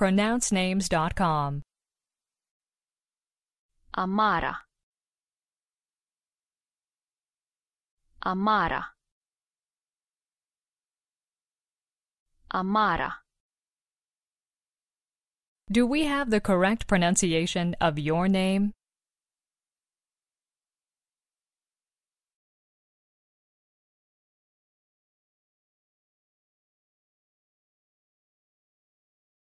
pronouncenames.com. Amara. Amara. Amara. Do we have the correct pronunciation of your name?